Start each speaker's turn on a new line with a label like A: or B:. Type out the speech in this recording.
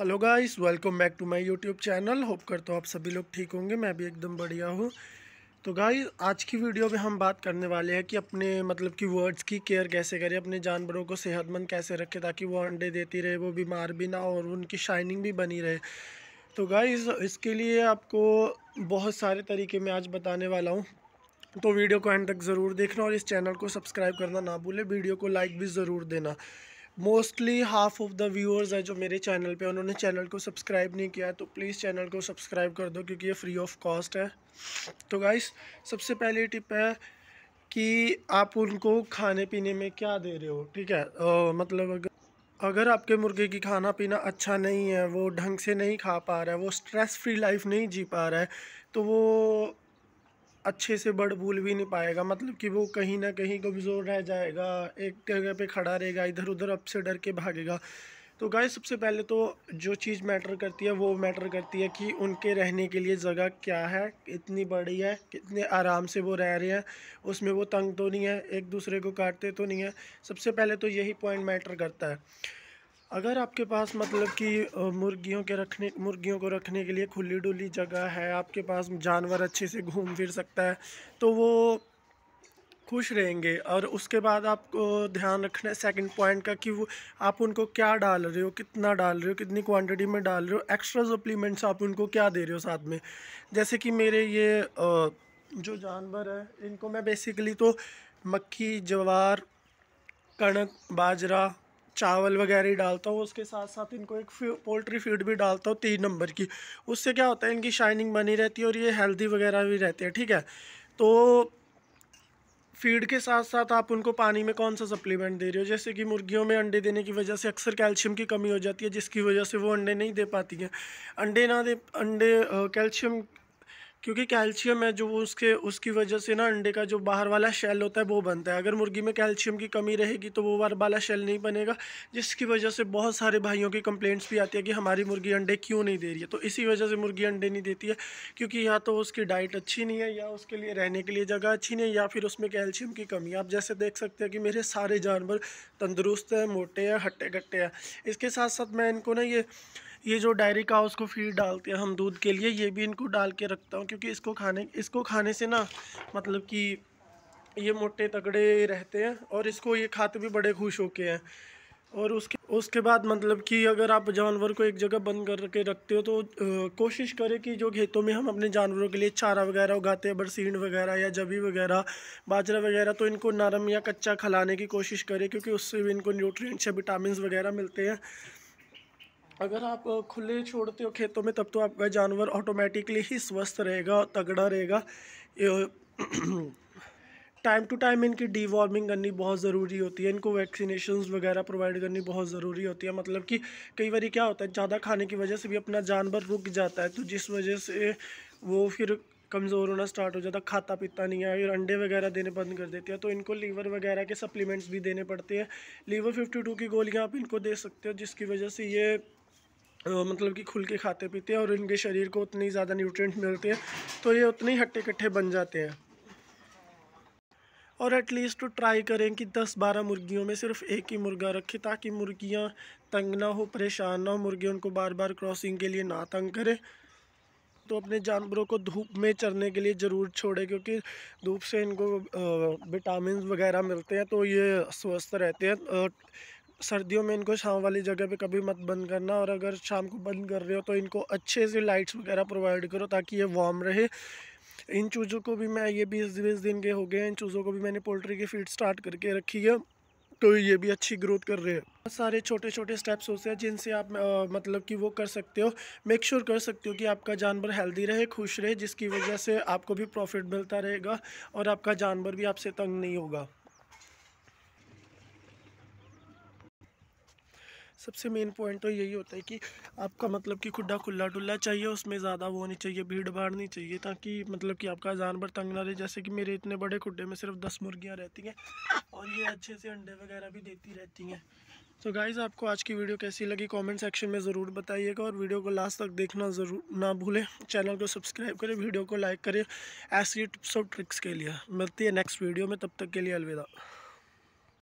A: hello guys welcome back to my YouTube channel hope करता हूँ आप सभी लोग ठीक होंगे मैं भी एकदम बढ़िया हूँ तो गाइस आज की वीडियो में हम बात करने वाले हैं कि अपने मतलब कि वर्ड्स की केयर कैसे करें अपने जानवरों को सेहतमंद कैसे रखें ताकि वो अंडे देती रहे वो बीमार भी ना हो और उनकी शाइनिंग भी बनी रहे तो गाय इसके लिए आपको बहुत सारे तरीके मैं आज बताने वाला हूँ तो वीडियो को एंड तक ज़रूर देखना और इस चैनल को सब्सक्राइब करना ना भूलें वीडियो को लाइक भी ज़रूर देना mostly half of the viewers है जो मेरे चैनल पे उन्होंने चैनल को सब्सक्राइब नहीं किया तो प्लीज़ चैनल को सब्सक्राइब कर दो क्योंकि ये फ्री ऑफ कॉस्ट है तो गाइस सबसे पहली टिप है कि आप उनको खाने पीने में क्या दे रहे हो ठीक है ओ, मतलब अगर अगर आपके मुर्गे की खाना पीना अच्छा नहीं है वो ढंग से नहीं खा पा रहा है वो स्ट्रेस फ्री लाइफ नहीं जी पा रहा है तो वो अच्छे से बर्ड भूल भी नहीं पाएगा मतलब कि वो कहीं ना कहीं कमज़ोर रह जाएगा एक जगह पे खड़ा रहेगा इधर उधर अब से डर के भागेगा तो गाय सबसे पहले तो जो चीज़ मैटर करती है वो मैटर करती है कि उनके रहने के लिए जगह क्या है इतनी बड़ी है कितने आराम से वो रह रहे हैं उसमें वो तंग तो नहीं है एक दूसरे को काटते तो नहीं है सबसे पहले तो यही पॉइंट मैटर करता है अगर आपके पास मतलब कि मुर्गियों के रखने मुर्गियों को रखने के लिए खुली डुली जगह है आपके पास जानवर अच्छे से घूम फिर सकता है तो वो खुश रहेंगे और उसके बाद आपको ध्यान रखना है सेकेंड पॉइंट का कि वो आप उनको क्या डाल रहे हो कितना डाल रहे हो कितनी क्वांटिटी में डाल रहे हो एक्स्ट्रा सप्लीमेंट्स आप उनको क्या दे रहे हो साथ में जैसे कि मेरे ये जो जानवर है इनको मैं बेसिकली तो मक्खी जवार कणक बाजरा चावल वगैरह ही डालता हूँ उसके साथ साथ इनको एक पोल्ट्री फीड भी डालता हूँ तीन नंबर की उससे क्या होता है इनकी शाइनिंग बनी रहती है और ये हेल्दी वगैरह भी रहते हैं ठीक है तो फीड के साथ साथ आप उनको पानी में कौन सा सप्लीमेंट दे रहे हो जैसे कि मुर्गियों में अंडे देने की वजह से अक्सर कैल्शियम की कमी हो जाती है जिसकी वजह से वो अंडे नहीं दे पाती हैं अंडे ना दे अंडे कैल्शियम क्योंकि कैल्शियम है जो वो उसके उसकी वजह से ना अंडे का जो बाहर वाला शेल होता है वो बनता है अगर मुर्गी में कैल्शियम की कमी रहेगी तो वो बार वाला शेल नहीं बनेगा जिसकी वजह से बहुत सारे भाइयों की कंप्लेंट्स भी आती है कि हमारी मुर्गी अंडे क्यों नहीं दे रही है तो इसी वजह से मुर्गी अंडे नहीं देती है क्योंकि या तो उसकी डाइट अच्छी नहीं है या उसके लिए रहने के लिए जगह अच्छी नहीं है या फिर उसमें कैल्शियम की कमी आप जैसे देख सकते हैं कि मेरे सारे जानवर तंदुरुस्त हैं मोटे हैं हट्टे कट्टे हैं इसके साथ साथ मैं इनको ना ये ये जो डायरी का उसको फीड डालते हैं हम दूध के लिए ये भी इनको डाल के रखता हूँ क्योंकि इसको खाने इसको खाने से ना मतलब कि ये मोटे तगड़े रहते हैं और इसको ये खाते भी बड़े खुश होके हैं और उसके उसके बाद मतलब कि अगर आप जानवर को एक जगह बंद करके रखते हो तो आ, कोशिश करें कि जो खेतों में हम अपने जानवरों के लिए चारा वगैरह उगाते हैं बरसीन वगैरह या जबी वगैरह बाजरा वगैरह तो इनको नरम या कच्चा खिलाने की कोशिश करें क्योंकि उससे भी इनको न्यूट्रिएंट्स या विटामिन वगैरह मिलते हैं अगर आप खुले छोड़ते हो खेतों में तब तो आपका जानवर ऑटोमेटिकली ही स्वस्थ रहेगा और तगड़ा रहेगा टाइम टू टाइम इनकी डीवॉर्मिंग करनी बहुत ज़रूरी होती है इनको वैक्सीनेशन वगैरह प्रोवाइड करनी बहुत ज़रूरी होती है मतलब कि कई बार क्या होता है ज़्यादा खाने की वजह से भी अपना जानवर रुक जाता है तो जिस वजह से वो फिर कमज़ोर होना स्टार्ट हो जाता खाता पीता नहीं है फिर अंडे वगैरह देने बंद कर देते हैं तो इनको लीवर वगैरह के सप्लीमेंट्स भी देने पड़ते हैं लीवर फिफ्टी टू की गोलियाँ आप इनको दे सकते हो जिसकी वजह से ये मतलब कि खुल के खाते पीते हैं और इनके शरीर को उतनी ज़्यादा न्यूट्रिएंट मिलते हैं तो ये उतने ही हट्टे कट्ठे बन जाते हैं और एटलीस्ट तो ट्राई करें कि 10-12 मुर्गियों में सिर्फ एक ही मुर्गा रखें ताकि मुर्गियां तंग ना हो परेशान ना हो मुर्गे उनको बार बार क्रॉसिंग के लिए ना तंग करें तो अपने जानवरों को धूप में चरने के लिए ज़रूर छोड़ें क्योंकि धूप से इनको विटामिन वगैरह मिलते हैं तो ये स्वस्थ रहते हैं सर्दियों में इनको छाँव वाली जगह पे कभी मत बंद करना और अगर शाम को बंद कर रहे हो तो इनको अच्छे से लाइट्स वगैरह प्रोवाइड करो ताकि ये वार्म रहे इन चूज़ों को भी मैं ये बीस बीस दिन के हो गए इन चूज़ों को भी मैंने पोल्ट्री की फीड स्टार्ट करके रखी है तो ये भी अच्छी ग्रोथ कर रहे हैं बहुत सारे छोटे छोटे स्टेप्स होते हैं जिनसे आप आ, मतलब कि वो कर सकते हो मेक श्योर sure कर सकते हो कि आपका जानवर हेल्दी रहे खुश रहे जिसकी वजह से आपको भी प्रॉफिट मिलता रहेगा और आपका जानवर भी आपसे तंग नहीं होगा सबसे मेन पॉइंट तो यही होता है कि आपका मतलब कि खुडा खुला डुल्ला चाहिए उसमें ज़्यादा वो नहीं चाहिए भीड़ भाड़ नहीं चाहिए ताकि मतलब कि आपका जानवर तंग ना रहे जैसे कि मेरे इतने बड़े खुडे में सिर्फ दस मुर्गियाँ रहती हैं और ये अच्छे से अंडे वगैरह भी देती रहती हैं तो गाइज़ आपको आज की वीडियो कैसी लगी कॉमेंट सेक्शन में ज़रूर बताइएगा और वीडियो को लास्ट तक देखना ज़रूर ना भूलें चैनल को सब्सक्राइब करें वीडियो को लाइक करें ऐसी टिप्स और ट्रिक्स के लिए मिलती है नेक्स्ट वीडियो में तब तक के लिए अलविदा